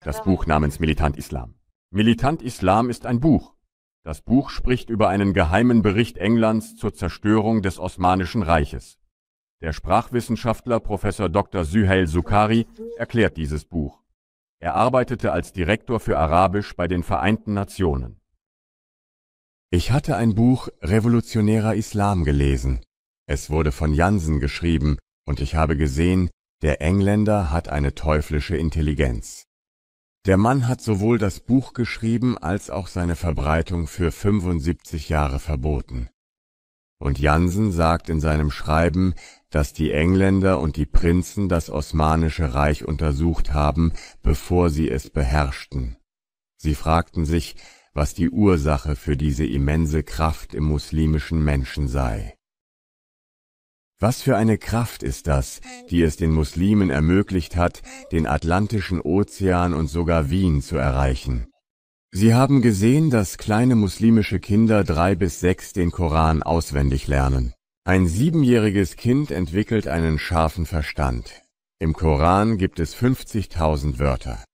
Das Buch namens Militant Islam. Militant Islam ist ein Buch. Das Buch spricht über einen geheimen Bericht Englands zur Zerstörung des Osmanischen Reiches. Der Sprachwissenschaftler Prof. Dr. Süheil Sukari erklärt dieses Buch. Er arbeitete als Direktor für Arabisch bei den Vereinten Nationen. Ich hatte ein Buch Revolutionärer Islam gelesen. Es wurde von Jansen geschrieben und ich habe gesehen, der Engländer hat eine teuflische Intelligenz. Der Mann hat sowohl das Buch geschrieben als auch seine Verbreitung für 75 Jahre verboten. Und Jansen sagt in seinem Schreiben, dass die Engländer und die Prinzen das Osmanische Reich untersucht haben, bevor sie es beherrschten. Sie fragten sich, was die Ursache für diese immense Kraft im muslimischen Menschen sei was für eine Kraft ist das, die es den Muslimen ermöglicht hat, den Atlantischen Ozean und sogar Wien zu erreichen. Sie haben gesehen, dass kleine muslimische Kinder drei bis sechs den Koran auswendig lernen. Ein siebenjähriges Kind entwickelt einen scharfen Verstand. Im Koran gibt es 50.000 Wörter.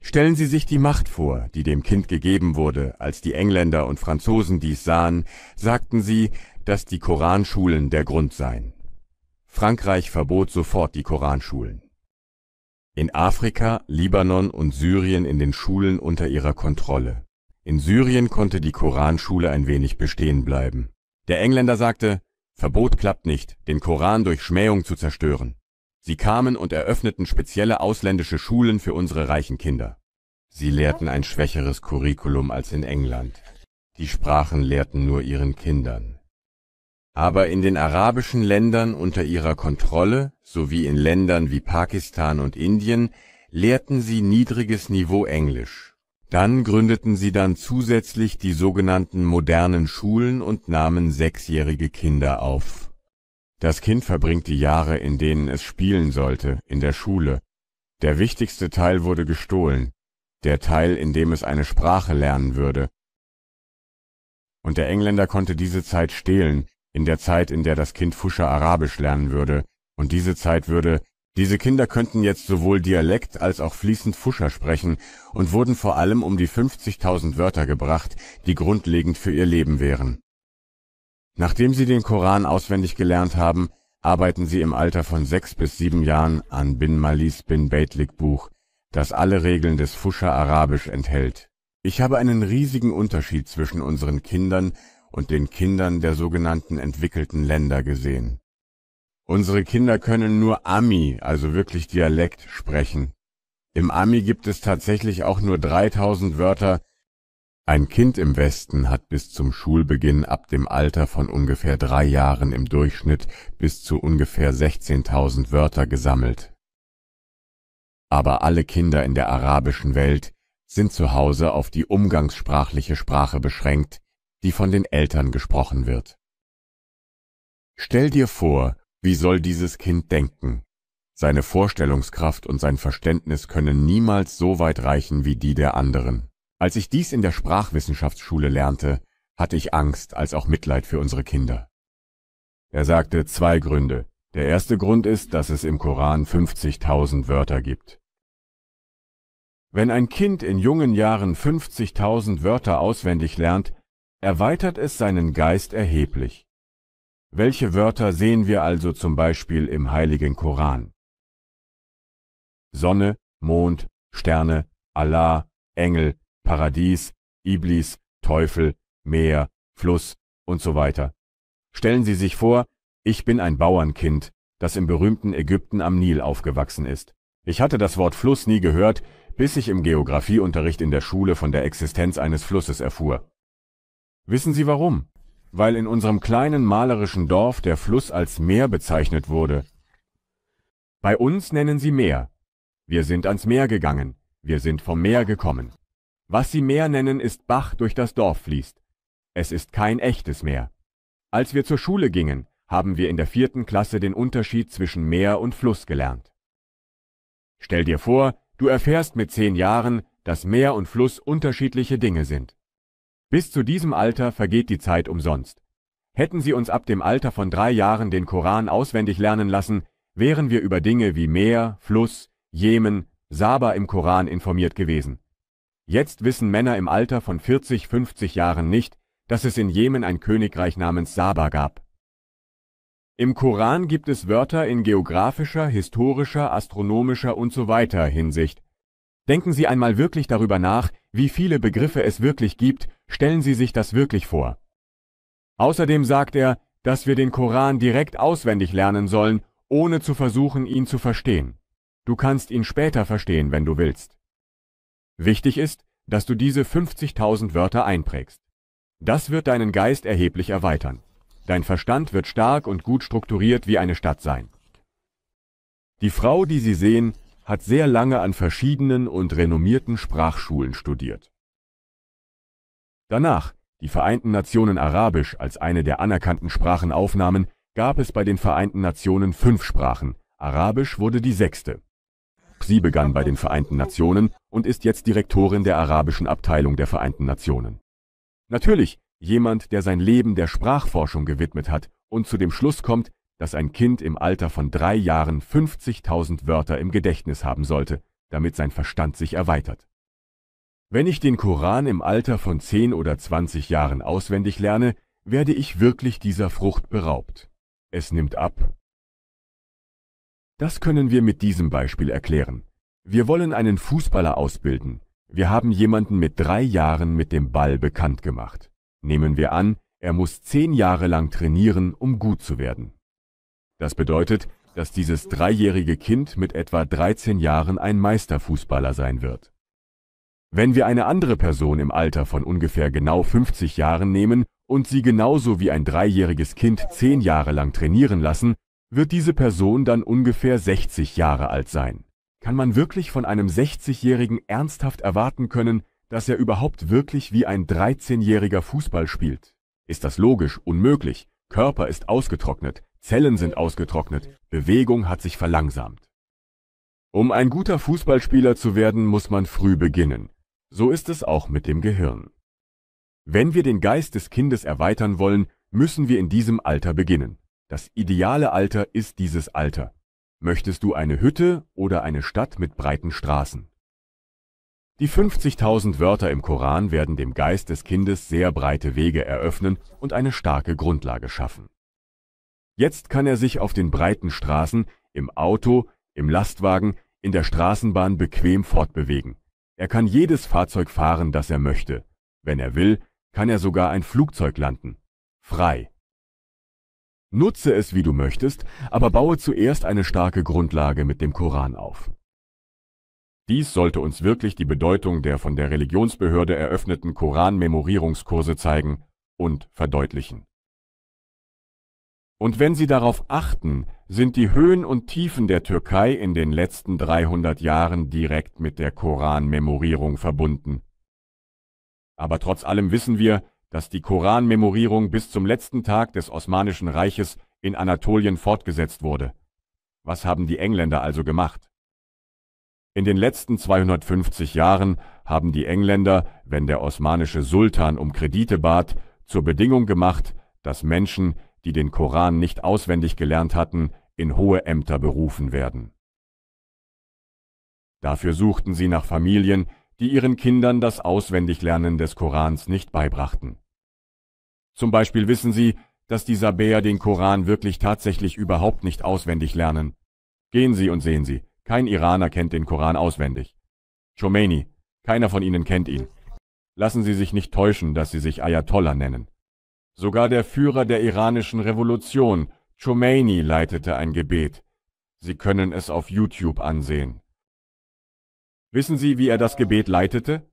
Stellen Sie sich die Macht vor, die dem Kind gegeben wurde. Als die Engländer und Franzosen dies sahen, sagten sie, dass die Koranschulen der Grund seien. Frankreich verbot sofort die Koranschulen. In Afrika, Libanon und Syrien in den Schulen unter ihrer Kontrolle. In Syrien konnte die Koranschule ein wenig bestehen bleiben. Der Engländer sagte, Verbot klappt nicht, den Koran durch Schmähung zu zerstören. Sie kamen und eröffneten spezielle ausländische Schulen für unsere reichen Kinder. Sie lehrten ein schwächeres Curriculum als in England. Die Sprachen lehrten nur ihren Kindern aber in den arabischen Ländern unter ihrer Kontrolle sowie in Ländern wie Pakistan und Indien lehrten sie niedriges Niveau Englisch. Dann gründeten sie dann zusätzlich die sogenannten modernen Schulen und nahmen sechsjährige Kinder auf. Das Kind verbringt die Jahre, in denen es spielen sollte, in der Schule. Der wichtigste Teil wurde gestohlen, der Teil, in dem es eine Sprache lernen würde. Und der Engländer konnte diese Zeit stehlen, in der Zeit, in der das Kind Fuscher Arabisch lernen würde, und diese Zeit würde diese Kinder könnten jetzt sowohl Dialekt als auch fließend Fuscher sprechen und wurden vor allem um die 50.000 Wörter gebracht, die grundlegend für ihr Leben wären. Nachdem sie den Koran auswendig gelernt haben, arbeiten sie im Alter von sechs bis sieben Jahren an Bin Malis Bin Beitlik Buch, das alle Regeln des Fuscher Arabisch enthält. Ich habe einen riesigen Unterschied zwischen unseren Kindern und den Kindern der sogenannten entwickelten Länder gesehen. Unsere Kinder können nur Ami, also wirklich Dialekt, sprechen. Im Ami gibt es tatsächlich auch nur 3000 Wörter. Ein Kind im Westen hat bis zum Schulbeginn ab dem Alter von ungefähr drei Jahren im Durchschnitt bis zu ungefähr 16.000 Wörter gesammelt. Aber alle Kinder in der arabischen Welt sind zu Hause auf die umgangssprachliche Sprache beschränkt, die von den Eltern gesprochen wird. Stell dir vor, wie soll dieses Kind denken? Seine Vorstellungskraft und sein Verständnis können niemals so weit reichen wie die der anderen. Als ich dies in der Sprachwissenschaftsschule lernte, hatte ich Angst als auch Mitleid für unsere Kinder. Er sagte zwei Gründe. Der erste Grund ist, dass es im Koran 50.000 Wörter gibt. Wenn ein Kind in jungen Jahren 50.000 Wörter auswendig lernt, erweitert es seinen Geist erheblich. Welche Wörter sehen wir also zum Beispiel im heiligen Koran? Sonne, Mond, Sterne, Allah, Engel, Paradies, Iblis, Teufel, Meer, Fluss und so weiter. Stellen Sie sich vor, ich bin ein Bauernkind, das im berühmten Ägypten am Nil aufgewachsen ist. Ich hatte das Wort Fluss nie gehört, bis ich im Geographieunterricht in der Schule von der Existenz eines Flusses erfuhr. Wissen Sie warum? Weil in unserem kleinen malerischen Dorf der Fluss als Meer bezeichnet wurde. Bei uns nennen sie Meer. Wir sind ans Meer gegangen. Wir sind vom Meer gekommen. Was sie Meer nennen, ist Bach, durch das Dorf fließt. Es ist kein echtes Meer. Als wir zur Schule gingen, haben wir in der vierten Klasse den Unterschied zwischen Meer und Fluss gelernt. Stell dir vor, du erfährst mit zehn Jahren, dass Meer und Fluss unterschiedliche Dinge sind. Bis zu diesem Alter vergeht die Zeit umsonst. Hätten sie uns ab dem Alter von drei Jahren den Koran auswendig lernen lassen, wären wir über Dinge wie Meer, Fluss, Jemen, Saba im Koran informiert gewesen. Jetzt wissen Männer im Alter von 40, 50 Jahren nicht, dass es in Jemen ein Königreich namens Saba gab. Im Koran gibt es Wörter in geografischer, historischer, astronomischer und So weiter Hinsicht. Denken Sie einmal wirklich darüber nach, wie viele Begriffe es wirklich gibt, stellen Sie sich das wirklich vor. Außerdem sagt er, dass wir den Koran direkt auswendig lernen sollen, ohne zu versuchen, ihn zu verstehen. Du kannst ihn später verstehen, wenn du willst. Wichtig ist, dass du diese 50.000 Wörter einprägst. Das wird deinen Geist erheblich erweitern. Dein Verstand wird stark und gut strukturiert wie eine Stadt sein. Die Frau, die sie sehen, hat sehr lange an verschiedenen und renommierten Sprachschulen studiert. Danach die Vereinten Nationen Arabisch als eine der anerkannten Sprachen aufnahmen, gab es bei den Vereinten Nationen fünf Sprachen, Arabisch wurde die sechste. Sie begann bei den Vereinten Nationen und ist jetzt Direktorin der arabischen Abteilung der Vereinten Nationen. Natürlich jemand, der sein Leben der Sprachforschung gewidmet hat und zu dem Schluss kommt, dass ein Kind im Alter von drei Jahren 50.000 Wörter im Gedächtnis haben sollte, damit sein Verstand sich erweitert. Wenn ich den Koran im Alter von 10 oder 20 Jahren auswendig lerne, werde ich wirklich dieser Frucht beraubt. Es nimmt ab. Das können wir mit diesem Beispiel erklären. Wir wollen einen Fußballer ausbilden. Wir haben jemanden mit drei Jahren mit dem Ball bekannt gemacht. Nehmen wir an, er muss zehn Jahre lang trainieren, um gut zu werden. Das bedeutet, dass dieses dreijährige Kind mit etwa 13 Jahren ein Meisterfußballer sein wird. Wenn wir eine andere Person im Alter von ungefähr genau 50 Jahren nehmen und sie genauso wie ein dreijähriges Kind 10 Jahre lang trainieren lassen, wird diese Person dann ungefähr 60 Jahre alt sein. Kann man wirklich von einem 60-Jährigen ernsthaft erwarten können, dass er überhaupt wirklich wie ein 13-Jähriger Fußball spielt? Ist das logisch? Unmöglich. Körper ist ausgetrocknet, Zellen sind ausgetrocknet, Bewegung hat sich verlangsamt. Um ein guter Fußballspieler zu werden, muss man früh beginnen. So ist es auch mit dem Gehirn. Wenn wir den Geist des Kindes erweitern wollen, müssen wir in diesem Alter beginnen. Das ideale Alter ist dieses Alter. Möchtest du eine Hütte oder eine Stadt mit breiten Straßen? Die 50.000 Wörter im Koran werden dem Geist des Kindes sehr breite Wege eröffnen und eine starke Grundlage schaffen. Jetzt kann er sich auf den breiten Straßen, im Auto, im Lastwagen, in der Straßenbahn bequem fortbewegen. Er kann jedes Fahrzeug fahren, das er möchte. Wenn er will, kann er sogar ein Flugzeug landen. Frei. Nutze es, wie du möchtest, aber baue zuerst eine starke Grundlage mit dem Koran auf. Dies sollte uns wirklich die Bedeutung der von der Religionsbehörde eröffneten Koran-Memorierungskurse zeigen und verdeutlichen. Und wenn Sie darauf achten, sind die Höhen und Tiefen der Türkei in den letzten 300 Jahren direkt mit der Koranmemorierung verbunden. Aber trotz allem wissen wir, dass die Koranmemorierung bis zum letzten Tag des Osmanischen Reiches in Anatolien fortgesetzt wurde. Was haben die Engländer also gemacht? In den letzten 250 Jahren haben die Engländer, wenn der osmanische Sultan um Kredite bat, zur Bedingung gemacht, dass Menschen, die den Koran nicht auswendig gelernt hatten, in hohe Ämter berufen werden. Dafür suchten sie nach Familien, die ihren Kindern das Auswendiglernen des Korans nicht beibrachten. Zum Beispiel wissen sie, dass die Sabäer den Koran wirklich tatsächlich überhaupt nicht auswendig lernen. Gehen Sie und sehen Sie, kein Iraner kennt den Koran auswendig. Khomeini, keiner von Ihnen kennt ihn. Lassen Sie sich nicht täuschen, dass Sie sich Ayatollah nennen. Sogar der Führer der iranischen Revolution, Khomeini, leitete ein Gebet. Sie können es auf YouTube ansehen. Wissen Sie, wie er das Gebet leitete?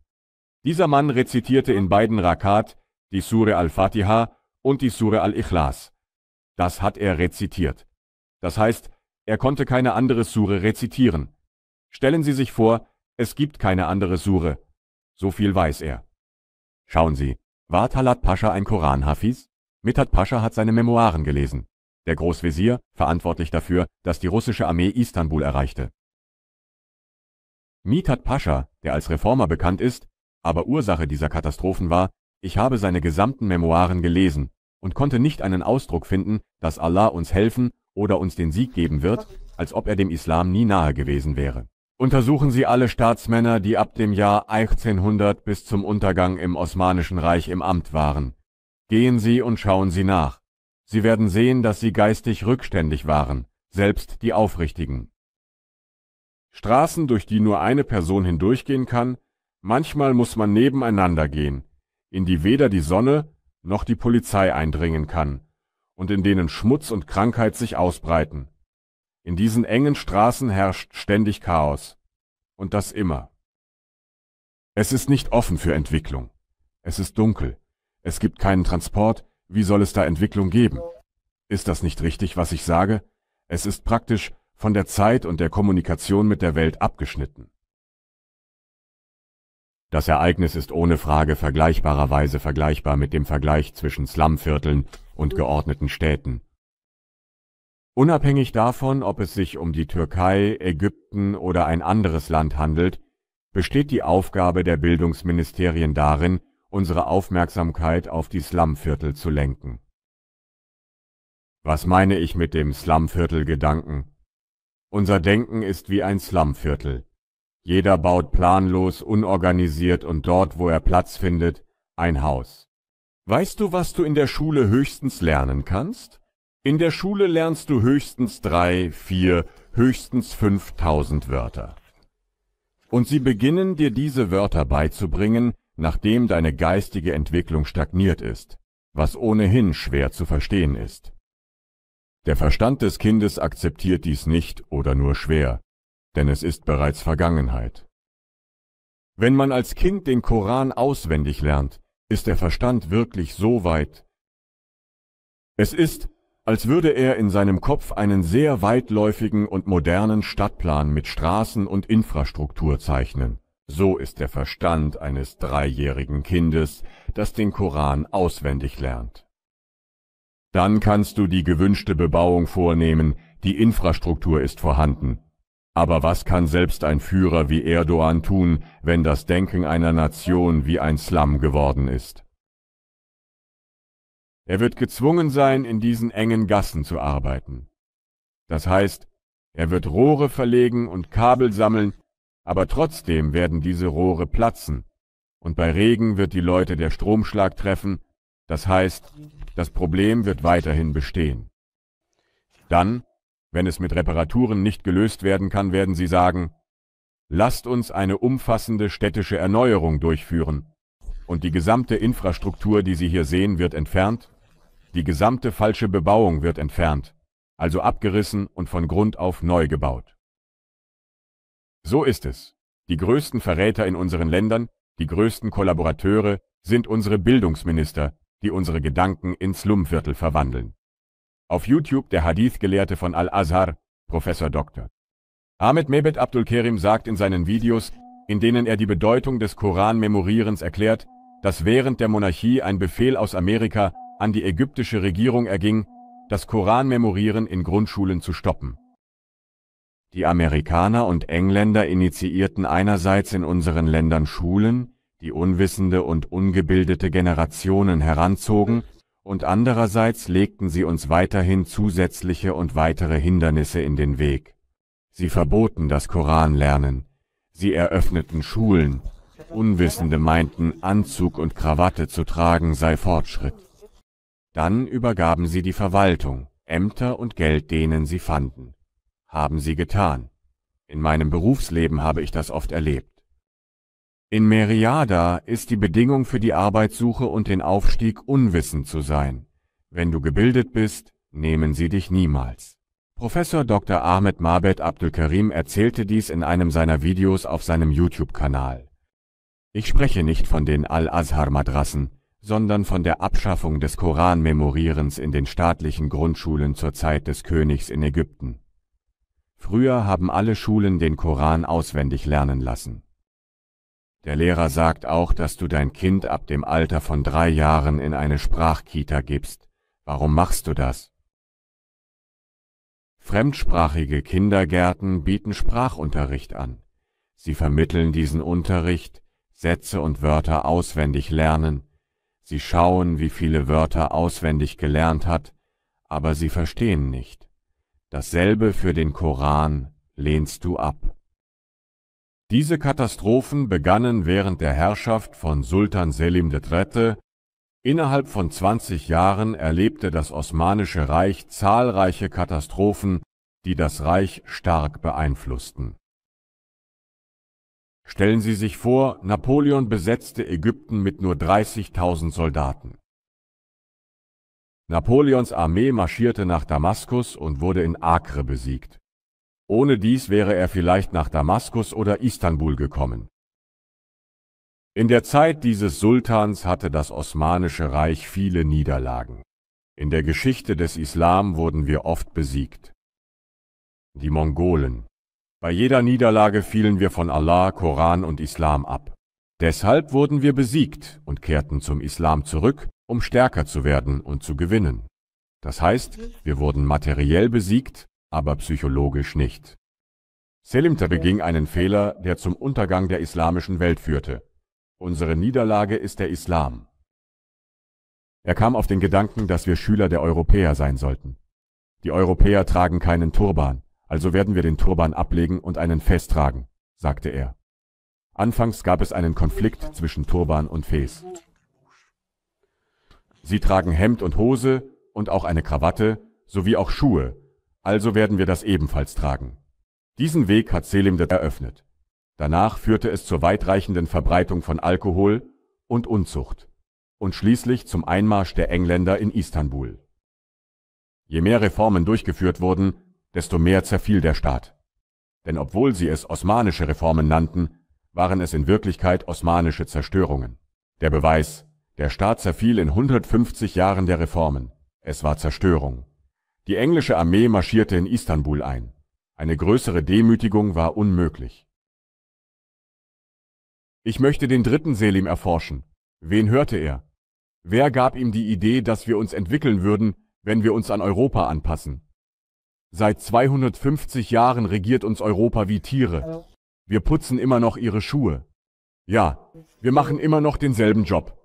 Dieser Mann rezitierte in beiden Rakat die Sure al-Fatiha und die Sure al-Ikhlas. Das hat er rezitiert. Das heißt, er konnte keine andere Sure rezitieren. Stellen Sie sich vor, es gibt keine andere Sure. So viel weiß er. Schauen Sie, war Talat Pascha ein Koran-Hafiz? Mithat Pascha hat seine Memoiren gelesen. Der Großvezier, verantwortlich dafür, dass die russische Armee Istanbul erreichte. Mithat Pascha, der als Reformer bekannt ist, aber Ursache dieser Katastrophen war, ich habe seine gesamten Memoiren gelesen und konnte nicht einen Ausdruck finden, dass Allah uns helfen oder uns den Sieg geben wird, als ob er dem Islam nie nahe gewesen wäre. Untersuchen Sie alle Staatsmänner, die ab dem Jahr 1800 bis zum Untergang im Osmanischen Reich im Amt waren. Gehen Sie und schauen Sie nach. Sie werden sehen, dass sie geistig rückständig waren, selbst die Aufrichtigen. Straßen, durch die nur eine Person hindurchgehen kann, manchmal muss man nebeneinander gehen, in die weder die Sonne noch die Polizei eindringen kann und in denen Schmutz und Krankheit sich ausbreiten. In diesen engen Straßen herrscht ständig Chaos. Und das immer. Es ist nicht offen für Entwicklung. Es ist dunkel. Es gibt keinen Transport. Wie soll es da Entwicklung geben? Ist das nicht richtig, was ich sage? Es ist praktisch von der Zeit und der Kommunikation mit der Welt abgeschnitten. Das Ereignis ist ohne Frage vergleichbarerweise vergleichbar mit dem Vergleich zwischen Slumvierteln und geordneten Städten. Unabhängig davon, ob es sich um die Türkei, Ägypten oder ein anderes Land handelt, besteht die Aufgabe der Bildungsministerien darin, unsere Aufmerksamkeit auf die Slumviertel zu lenken. Was meine ich mit dem Slumviertel-Gedanken? Unser Denken ist wie ein Slumviertel. Jeder baut planlos, unorganisiert und dort, wo er Platz findet, ein Haus. Weißt du, was du in der Schule höchstens lernen kannst? In der Schule lernst du höchstens drei, vier, höchstens 5000 Wörter. Und sie beginnen dir diese Wörter beizubringen, nachdem deine geistige Entwicklung stagniert ist, was ohnehin schwer zu verstehen ist. Der Verstand des Kindes akzeptiert dies nicht oder nur schwer, denn es ist bereits Vergangenheit. Wenn man als Kind den Koran auswendig lernt, ist der Verstand wirklich so weit. Es ist, als würde er in seinem Kopf einen sehr weitläufigen und modernen Stadtplan mit Straßen und Infrastruktur zeichnen. So ist der Verstand eines dreijährigen Kindes, das den Koran auswendig lernt. Dann kannst du die gewünschte Bebauung vornehmen, die Infrastruktur ist vorhanden. Aber was kann selbst ein Führer wie Erdogan tun, wenn das Denken einer Nation wie ein Slum geworden ist? Er wird gezwungen sein, in diesen engen Gassen zu arbeiten. Das heißt, er wird Rohre verlegen und Kabel sammeln, aber trotzdem werden diese Rohre platzen. Und bei Regen wird die Leute der Stromschlag treffen, das heißt, das Problem wird weiterhin bestehen. Dann, wenn es mit Reparaturen nicht gelöst werden kann, werden sie sagen, lasst uns eine umfassende städtische Erneuerung durchführen. Und die gesamte Infrastruktur, die Sie hier sehen, wird entfernt, die gesamte falsche Bebauung wird entfernt, also abgerissen und von Grund auf neu gebaut. So ist es. Die größten Verräter in unseren Ländern, die größten Kollaborateure sind unsere Bildungsminister, die unsere Gedanken ins Slumviertel verwandeln. Auf YouTube der Hadith-Gelehrte von Al-Azhar, Professor Dr. Ahmed Mehmet Abdulkerim sagt in seinen Videos, in denen er die Bedeutung des Koran-Memorierens erklärt, dass während der Monarchie ein Befehl aus Amerika an die ägyptische Regierung erging, das Koranmemorieren in Grundschulen zu stoppen. Die Amerikaner und Engländer initiierten einerseits in unseren Ländern Schulen, die unwissende und ungebildete Generationen heranzogen, und andererseits legten sie uns weiterhin zusätzliche und weitere Hindernisse in den Weg. Sie verboten das Koranlernen, sie eröffneten Schulen, Unwissende meinten, Anzug und Krawatte zu tragen sei Fortschritt. Dann übergaben sie die Verwaltung, Ämter und Geld denen sie fanden. Haben sie getan. In meinem Berufsleben habe ich das oft erlebt. In Meriada ist die Bedingung für die Arbeitssuche und den Aufstieg unwissend zu sein. Wenn du gebildet bist, nehmen sie dich niemals. Professor Dr. Ahmed Mabed Abdul Karim erzählte dies in einem seiner Videos auf seinem YouTube-Kanal. Ich spreche nicht von den Al-Azhar-Madrassen, sondern von der Abschaffung des Koranmemorierens in den staatlichen Grundschulen zur Zeit des Königs in Ägypten. Früher haben alle Schulen den Koran auswendig lernen lassen. Der Lehrer sagt auch, dass du dein Kind ab dem Alter von drei Jahren in eine Sprachkita gibst. Warum machst du das? Fremdsprachige Kindergärten bieten Sprachunterricht an. Sie vermitteln diesen Unterricht, Sätze und Wörter auswendig lernen, Sie schauen, wie viele Wörter auswendig gelernt hat, aber sie verstehen nicht. Dasselbe für den Koran lehnst du ab. Diese Katastrophen begannen während der Herrschaft von Sultan Selim III. Innerhalb von 20 Jahren erlebte das Osmanische Reich zahlreiche Katastrophen, die das Reich stark beeinflussten. Stellen Sie sich vor, Napoleon besetzte Ägypten mit nur 30.000 Soldaten. Napoleons Armee marschierte nach Damaskus und wurde in Acre besiegt. Ohne dies wäre er vielleicht nach Damaskus oder Istanbul gekommen. In der Zeit dieses Sultans hatte das Osmanische Reich viele Niederlagen. In der Geschichte des Islam wurden wir oft besiegt. Die Mongolen, bei jeder Niederlage fielen wir von Allah, Koran und Islam ab. Deshalb wurden wir besiegt und kehrten zum Islam zurück, um stärker zu werden und zu gewinnen. Das heißt, wir wurden materiell besiegt, aber psychologisch nicht. Selimta beging einen Fehler, der zum Untergang der islamischen Welt führte. Unsere Niederlage ist der Islam. Er kam auf den Gedanken, dass wir Schüler der Europäer sein sollten. Die Europäer tragen keinen Turban also werden wir den Turban ablegen und einen festtragen, sagte er. Anfangs gab es einen Konflikt zwischen Turban und Fes. Sie tragen Hemd und Hose und auch eine Krawatte sowie auch Schuhe, also werden wir das ebenfalls tragen. Diesen Weg hat Selim eröffnet. Danach führte es zur weitreichenden Verbreitung von Alkohol und Unzucht und schließlich zum Einmarsch der Engländer in Istanbul. Je mehr Reformen durchgeführt wurden, desto mehr zerfiel der Staat. Denn obwohl sie es osmanische Reformen nannten, waren es in Wirklichkeit osmanische Zerstörungen. Der Beweis, der Staat zerfiel in 150 Jahren der Reformen. Es war Zerstörung. Die englische Armee marschierte in Istanbul ein. Eine größere Demütigung war unmöglich. Ich möchte den dritten Selim erforschen. Wen hörte er? Wer gab ihm die Idee, dass wir uns entwickeln würden, wenn wir uns an Europa anpassen? Seit 250 Jahren regiert uns Europa wie Tiere. Wir putzen immer noch ihre Schuhe. Ja, wir machen immer noch denselben Job.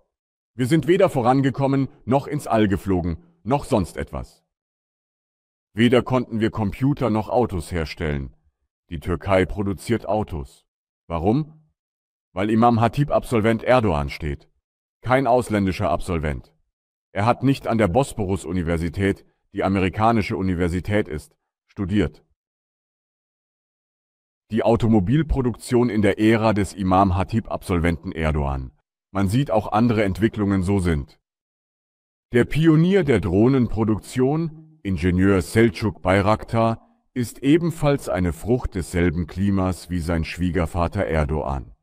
Wir sind weder vorangekommen, noch ins All geflogen, noch sonst etwas. Weder konnten wir Computer noch Autos herstellen. Die Türkei produziert Autos. Warum? Weil Imam Hatib-Absolvent Erdogan steht. Kein ausländischer Absolvent. Er hat nicht an der Bosporus-Universität, die amerikanische Universität ist, studiert. Die Automobilproduktion in der Ära des Imam Hatib-Absolventen Erdogan. Man sieht auch andere Entwicklungen so sind. Der Pionier der Drohnenproduktion, Ingenieur Selçuk Bayraktar, ist ebenfalls eine Frucht desselben Klimas wie sein Schwiegervater Erdogan.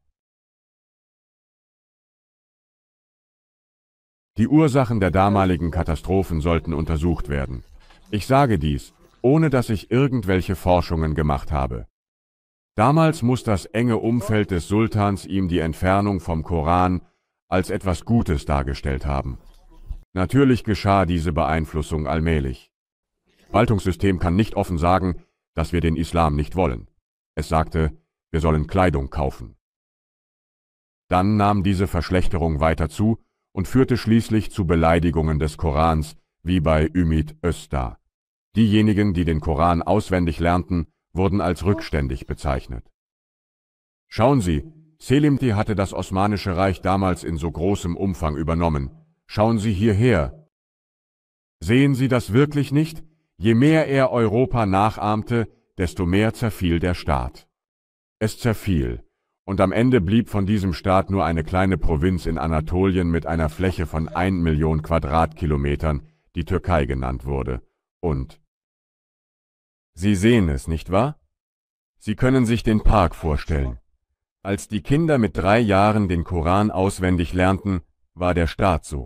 Die Ursachen der damaligen Katastrophen sollten untersucht werden. Ich sage dies, ohne dass ich irgendwelche Forschungen gemacht habe. Damals muss das enge Umfeld des Sultans ihm die Entfernung vom Koran als etwas Gutes dargestellt haben. Natürlich geschah diese Beeinflussung allmählich. Waltungssystem kann nicht offen sagen, dass wir den Islam nicht wollen. Es sagte, wir sollen Kleidung kaufen. Dann nahm diese Verschlechterung weiter zu und führte schließlich zu Beleidigungen des Korans, wie bei Ümid Östa. Diejenigen, die den Koran auswendig lernten, wurden als rückständig bezeichnet. Schauen Sie, Selimti hatte das Osmanische Reich damals in so großem Umfang übernommen. Schauen Sie hierher. Sehen Sie das wirklich nicht? Je mehr er Europa nachahmte, desto mehr zerfiel der Staat. Es zerfiel, und am Ende blieb von diesem Staat nur eine kleine Provinz in Anatolien mit einer Fläche von 1 Million Quadratkilometern, die Türkei genannt wurde und Sie sehen es, nicht wahr? Sie können sich den Park vorstellen. Als die Kinder mit drei Jahren den Koran auswendig lernten, war der Staat so.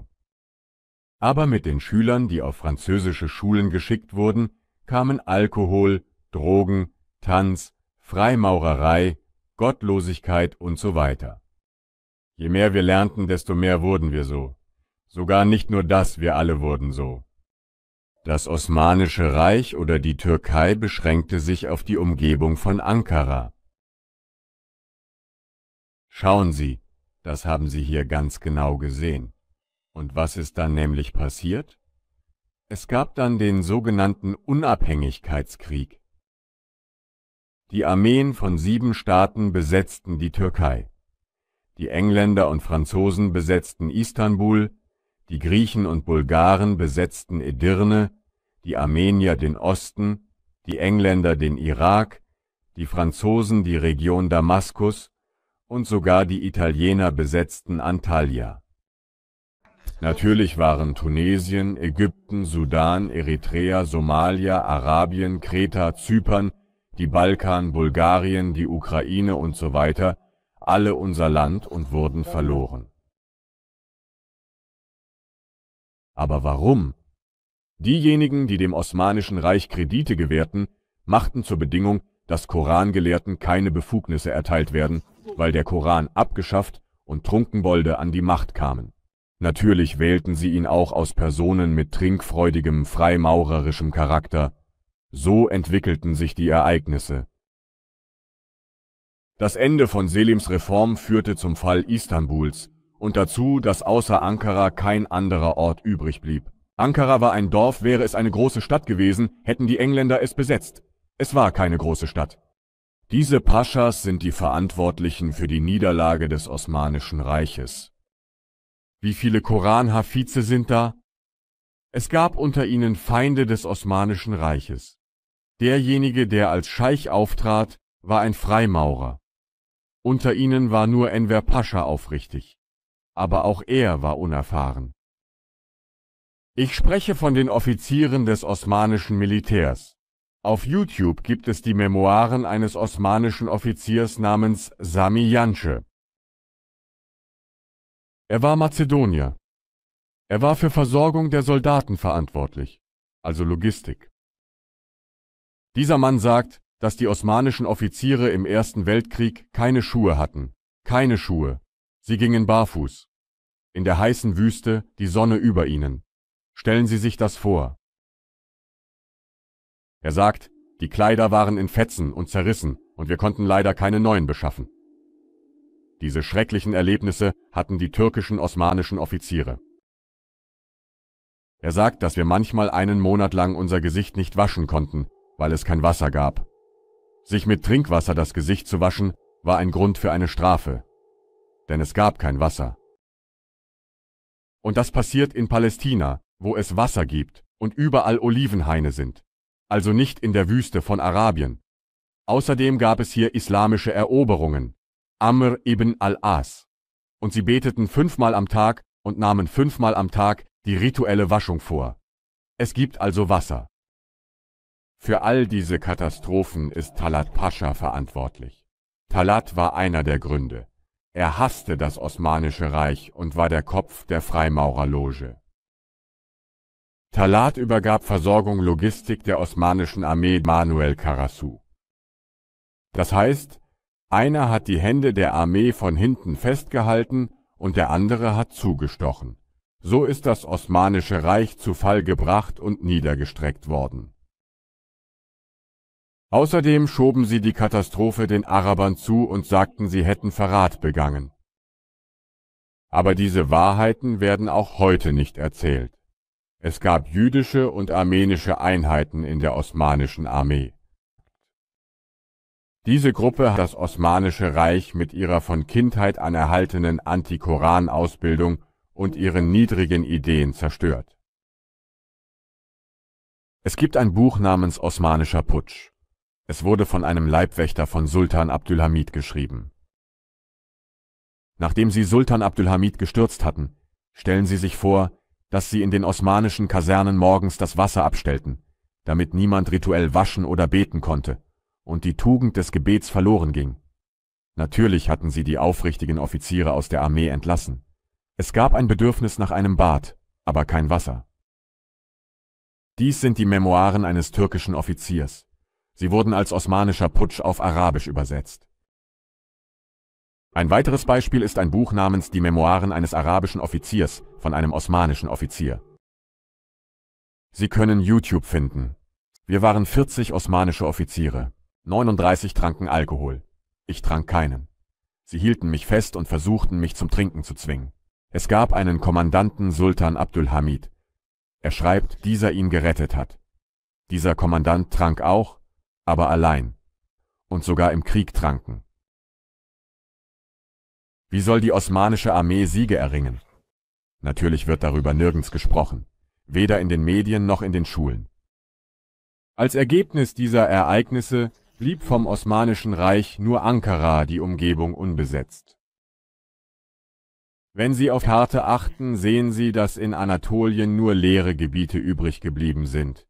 Aber mit den Schülern, die auf französische Schulen geschickt wurden, kamen Alkohol, Drogen, Tanz, Freimaurerei, Gottlosigkeit und so weiter. Je mehr wir lernten, desto mehr wurden wir so. Sogar nicht nur das, wir alle wurden so. Das Osmanische Reich oder die Türkei beschränkte sich auf die Umgebung von Ankara. Schauen Sie, das haben Sie hier ganz genau gesehen. Und was ist dann nämlich passiert? Es gab dann den sogenannten Unabhängigkeitskrieg. Die Armeen von sieben Staaten besetzten die Türkei. Die Engländer und Franzosen besetzten Istanbul, die Griechen und Bulgaren besetzten Edirne, die Armenier den Osten, die Engländer den Irak, die Franzosen die Region Damaskus und sogar die Italiener besetzten Antalya. Natürlich waren Tunesien, Ägypten, Sudan, Eritrea, Somalia, Arabien, Kreta, Zypern, die Balkan, Bulgarien, die Ukraine usw. So alle unser Land und wurden verloren. Aber warum? Diejenigen, die dem Osmanischen Reich Kredite gewährten, machten zur Bedingung, dass Korangelehrten keine Befugnisse erteilt werden, weil der Koran abgeschafft und Trunkenbolde an die Macht kamen. Natürlich wählten sie ihn auch aus Personen mit trinkfreudigem, freimaurerischem Charakter. So entwickelten sich die Ereignisse. Das Ende von Selims Reform führte zum Fall Istanbuls, und dazu, dass außer Ankara kein anderer Ort übrig blieb. Ankara war ein Dorf, wäre es eine große Stadt gewesen, hätten die Engländer es besetzt. Es war keine große Stadt. Diese Paschas sind die Verantwortlichen für die Niederlage des Osmanischen Reiches. Wie viele Koran-Hafize sind da? Es gab unter ihnen Feinde des Osmanischen Reiches. Derjenige, der als Scheich auftrat, war ein Freimaurer. Unter ihnen war nur Enver Pascha aufrichtig aber auch er war unerfahren. Ich spreche von den Offizieren des osmanischen Militärs. Auf YouTube gibt es die Memoiren eines osmanischen Offiziers namens Sami Jansche. Er war Mazedonier. Er war für Versorgung der Soldaten verantwortlich, also Logistik. Dieser Mann sagt, dass die osmanischen Offiziere im Ersten Weltkrieg keine Schuhe hatten. Keine Schuhe. Sie gingen barfuß. In der heißen Wüste die Sonne über ihnen. Stellen Sie sich das vor. Er sagt, die Kleider waren in Fetzen und zerrissen und wir konnten leider keine neuen beschaffen. Diese schrecklichen Erlebnisse hatten die türkischen osmanischen Offiziere. Er sagt, dass wir manchmal einen Monat lang unser Gesicht nicht waschen konnten, weil es kein Wasser gab. Sich mit Trinkwasser das Gesicht zu waschen, war ein Grund für eine Strafe, denn es gab kein Wasser. Und das passiert in Palästina, wo es Wasser gibt und überall Olivenhaine sind, also nicht in der Wüste von Arabien. Außerdem gab es hier islamische Eroberungen, Amr ibn al-As. Und sie beteten fünfmal am Tag und nahmen fünfmal am Tag die rituelle Waschung vor. Es gibt also Wasser. Für all diese Katastrophen ist Talat Pascha verantwortlich. Talat war einer der Gründe. Er hasste das Osmanische Reich und war der Kopf der Freimaurerloge. Talat übergab Versorgung Logistik der osmanischen Armee Manuel Karasu. Das heißt, einer hat die Hände der Armee von hinten festgehalten und der andere hat zugestochen. So ist das Osmanische Reich zu Fall gebracht und niedergestreckt worden Außerdem schoben sie die Katastrophe den Arabern zu und sagten, sie hätten Verrat begangen. Aber diese Wahrheiten werden auch heute nicht erzählt. Es gab jüdische und armenische Einheiten in der osmanischen Armee. Diese Gruppe hat das Osmanische Reich mit ihrer von Kindheit an erhaltenen Antikoran-Ausbildung und ihren niedrigen Ideen zerstört. Es gibt ein Buch namens Osmanischer Putsch. Es wurde von einem Leibwächter von Sultan Abdülhamid geschrieben. Nachdem sie Sultan Abdülhamid gestürzt hatten, stellen Sie sich vor, dass sie in den osmanischen Kasernen morgens das Wasser abstellten, damit niemand rituell waschen oder beten konnte und die Tugend des Gebets verloren ging. Natürlich hatten sie die aufrichtigen Offiziere aus der Armee entlassen. Es gab ein Bedürfnis nach einem Bad, aber kein Wasser. Dies sind die Memoiren eines türkischen Offiziers. Sie wurden als osmanischer Putsch auf Arabisch übersetzt. Ein weiteres Beispiel ist ein Buch namens Die Memoiren eines arabischen Offiziers von einem osmanischen Offizier. Sie können YouTube finden. Wir waren 40 osmanische Offiziere. 39 tranken Alkohol. Ich trank keinen. Sie hielten mich fest und versuchten, mich zum Trinken zu zwingen. Es gab einen Kommandanten Sultan Abdul Hamid. Er schreibt, dieser ihn gerettet hat. Dieser Kommandant trank auch, aber allein, und sogar im Krieg tranken. Wie soll die osmanische Armee Siege erringen? Natürlich wird darüber nirgends gesprochen, weder in den Medien noch in den Schulen. Als Ergebnis dieser Ereignisse blieb vom Osmanischen Reich nur Ankara die Umgebung unbesetzt. Wenn Sie auf Karte achten, sehen Sie, dass in Anatolien nur leere Gebiete übrig geblieben sind,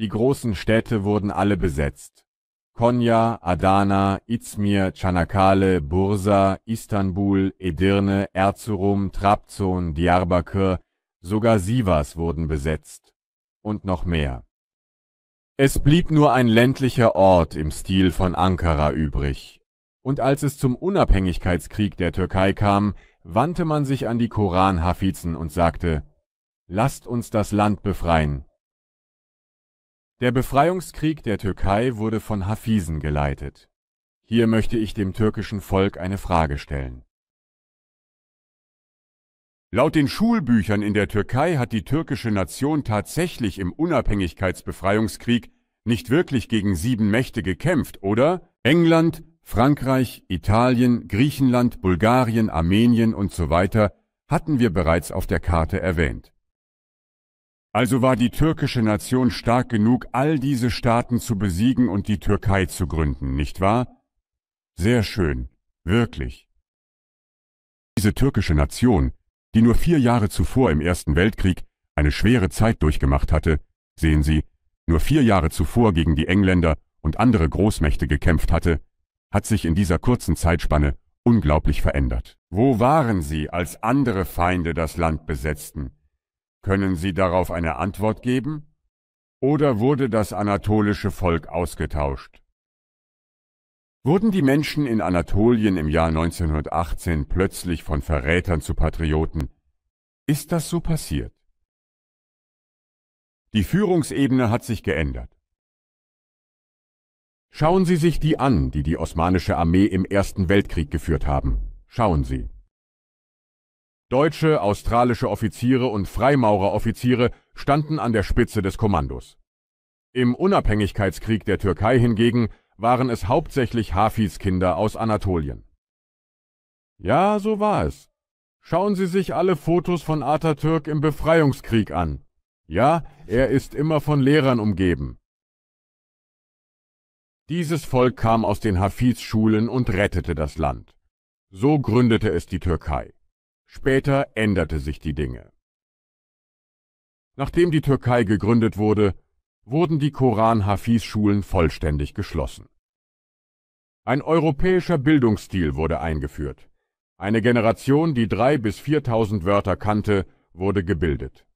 die großen Städte wurden alle besetzt. Konya, Adana, Izmir, Çanakkale, Bursa, Istanbul, Edirne, Erzurum, Trabzon, Diyarbakir, sogar Sivas wurden besetzt. Und noch mehr. Es blieb nur ein ländlicher Ort im Stil von Ankara übrig. Und als es zum Unabhängigkeitskrieg der Türkei kam, wandte man sich an die Koran-Hafizen und sagte, Lasst uns das Land befreien, der Befreiungskrieg der Türkei wurde von Hafisen geleitet. Hier möchte ich dem türkischen Volk eine Frage stellen. Laut den Schulbüchern in der Türkei hat die türkische Nation tatsächlich im Unabhängigkeitsbefreiungskrieg nicht wirklich gegen sieben Mächte gekämpft, oder? England, Frankreich, Italien, Griechenland, Bulgarien, Armenien und so weiter hatten wir bereits auf der Karte erwähnt. Also war die türkische Nation stark genug, all diese Staaten zu besiegen und die Türkei zu gründen, nicht wahr? Sehr schön, wirklich. Diese türkische Nation, die nur vier Jahre zuvor im Ersten Weltkrieg eine schwere Zeit durchgemacht hatte, sehen Sie, nur vier Jahre zuvor gegen die Engländer und andere Großmächte gekämpft hatte, hat sich in dieser kurzen Zeitspanne unglaublich verändert. Wo waren sie, als andere Feinde das Land besetzten? Können Sie darauf eine Antwort geben? Oder wurde das anatolische Volk ausgetauscht? Wurden die Menschen in Anatolien im Jahr 1918 plötzlich von Verrätern zu Patrioten? Ist das so passiert? Die Führungsebene hat sich geändert. Schauen Sie sich die an, die die osmanische Armee im Ersten Weltkrieg geführt haben. Schauen Sie. Deutsche, australische Offiziere und Freimaureroffiziere standen an der Spitze des Kommandos. Im Unabhängigkeitskrieg der Türkei hingegen waren es hauptsächlich Hafis Kinder aus Anatolien. Ja, so war es. Schauen Sie sich alle Fotos von Atatürk im Befreiungskrieg an. Ja, er ist immer von Lehrern umgeben. Dieses Volk kam aus den Hafiz-Schulen und rettete das Land. So gründete es die Türkei. Später änderte sich die Dinge. Nachdem die Türkei gegründet wurde, wurden die Koran-Hafiz-Schulen vollständig geschlossen. Ein europäischer Bildungsstil wurde eingeführt. Eine Generation, die drei bis viertausend Wörter kannte, wurde gebildet.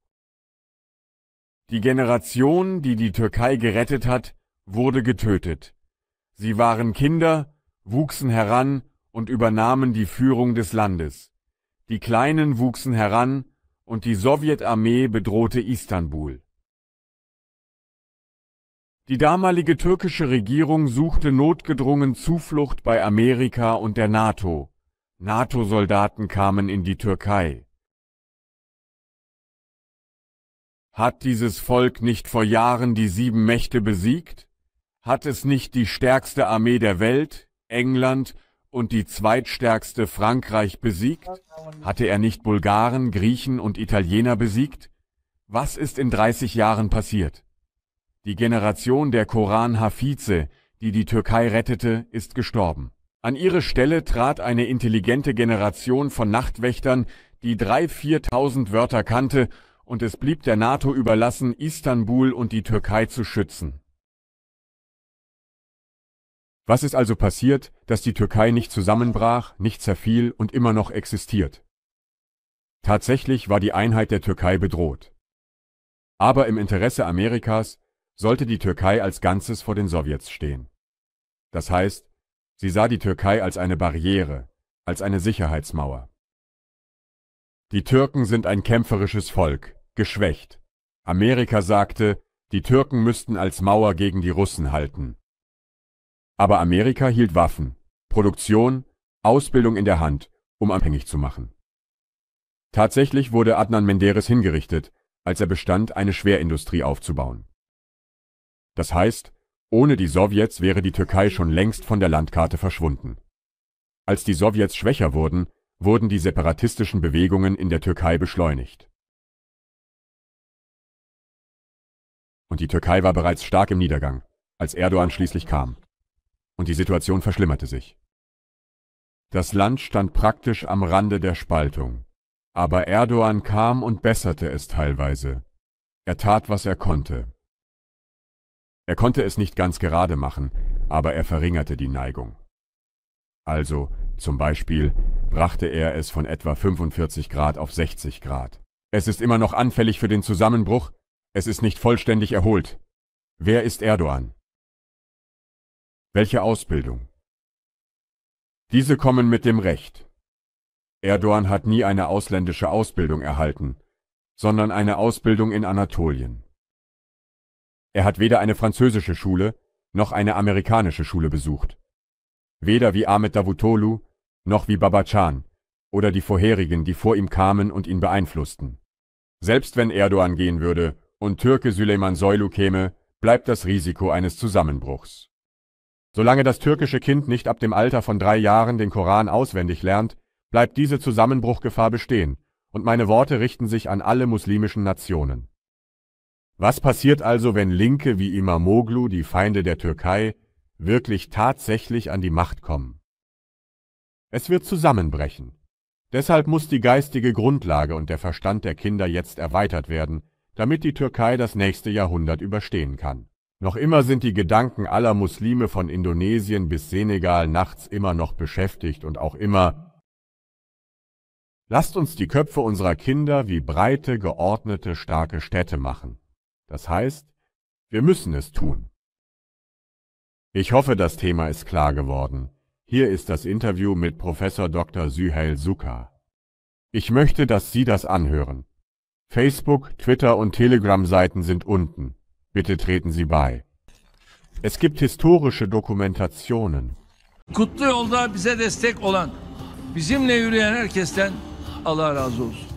Die Generation, die die Türkei gerettet hat, wurde getötet. Sie waren Kinder, wuchsen heran und übernahmen die Führung des Landes. Die Kleinen wuchsen heran und die Sowjetarmee bedrohte Istanbul. Die damalige türkische Regierung suchte notgedrungen Zuflucht bei Amerika und der NATO. NATO-Soldaten kamen in die Türkei. Hat dieses Volk nicht vor Jahren die sieben Mächte besiegt? Hat es nicht die stärkste Armee der Welt, England, und die zweitstärkste Frankreich besiegt? Hatte er nicht Bulgaren, Griechen und Italiener besiegt? Was ist in 30 Jahren passiert? Die Generation der Koran-Hafize, die die Türkei rettete, ist gestorben. An ihre Stelle trat eine intelligente Generation von Nachtwächtern, die drei, viertausend Wörter kannte, und es blieb der NATO überlassen, Istanbul und die Türkei zu schützen. Was ist also passiert, dass die Türkei nicht zusammenbrach, nicht zerfiel und immer noch existiert? Tatsächlich war die Einheit der Türkei bedroht. Aber im Interesse Amerikas sollte die Türkei als Ganzes vor den Sowjets stehen. Das heißt, sie sah die Türkei als eine Barriere, als eine Sicherheitsmauer. Die Türken sind ein kämpferisches Volk, geschwächt. Amerika sagte, die Türken müssten als Mauer gegen die Russen halten. Aber Amerika hielt Waffen, Produktion, Ausbildung in der Hand, um abhängig zu machen. Tatsächlich wurde Adnan Menderes hingerichtet, als er bestand, eine Schwerindustrie aufzubauen. Das heißt, ohne die Sowjets wäre die Türkei schon längst von der Landkarte verschwunden. Als die Sowjets schwächer wurden, wurden die separatistischen Bewegungen in der Türkei beschleunigt. Und die Türkei war bereits stark im Niedergang, als Erdogan schließlich kam und die Situation verschlimmerte sich. Das Land stand praktisch am Rande der Spaltung, aber Erdogan kam und besserte es teilweise. Er tat, was er konnte. Er konnte es nicht ganz gerade machen, aber er verringerte die Neigung. Also, zum Beispiel, brachte er es von etwa 45 Grad auf 60 Grad. Es ist immer noch anfällig für den Zusammenbruch, es ist nicht vollständig erholt. Wer ist Erdogan? Welche Ausbildung? Diese kommen mit dem Recht. Erdogan hat nie eine ausländische Ausbildung erhalten, sondern eine Ausbildung in Anatolien. Er hat weder eine französische Schule noch eine amerikanische Schule besucht. Weder wie Ahmed Davutoglu noch wie Babacan oder die vorherigen, die vor ihm kamen und ihn beeinflussten. Selbst wenn Erdogan gehen würde und Türke Süleyman Soylu käme, bleibt das Risiko eines Zusammenbruchs. Solange das türkische Kind nicht ab dem Alter von drei Jahren den Koran auswendig lernt, bleibt diese Zusammenbruchgefahr bestehen, und meine Worte richten sich an alle muslimischen Nationen. Was passiert also, wenn Linke wie Imamoglu, die Feinde der Türkei, wirklich tatsächlich an die Macht kommen? Es wird zusammenbrechen. Deshalb muss die geistige Grundlage und der Verstand der Kinder jetzt erweitert werden, damit die Türkei das nächste Jahrhundert überstehen kann. Noch immer sind die Gedanken aller Muslime von Indonesien bis Senegal nachts immer noch beschäftigt und auch immer Lasst uns die Köpfe unserer Kinder wie breite, geordnete, starke Städte machen. Das heißt, wir müssen es tun. Ich hoffe, das Thema ist klar geworden. Hier ist das Interview mit Professor Dr. Syhail Sukar. Ich möchte, dass Sie das anhören. Facebook, Twitter und Telegram-Seiten sind unten. Bitte treten Sie bei. Es gibt historische Dokumentationen. Kutlu yolda bize destek olan, bizimle yürüyen herkesten Allah razı olsun.